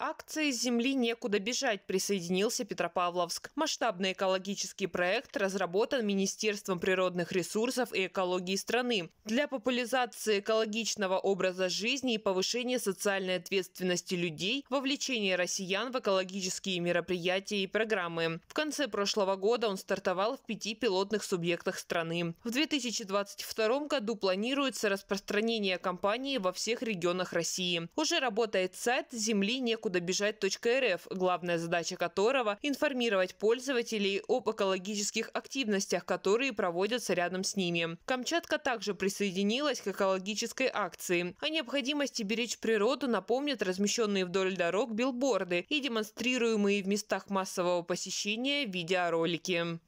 акции «Земли некуда бежать» присоединился Петропавловск. Масштабный экологический проект разработан Министерством природных ресурсов и экологии страны для популяризации экологичного образа жизни и повышения социальной ответственности людей, вовлечения россиян в экологические мероприятия и программы. В конце прошлого года он стартовал в пяти пилотных субъектах страны. В 2022 году планируется распространение кампании во всех регионах России. Уже работает сайт «Земли некуда добежать.рф, главная задача которого – информировать пользователей об экологических активностях, которые проводятся рядом с ними. Камчатка также присоединилась к экологической акции. О необходимости беречь природу напомнят размещенные вдоль дорог билборды и демонстрируемые в местах массового посещения видеоролики.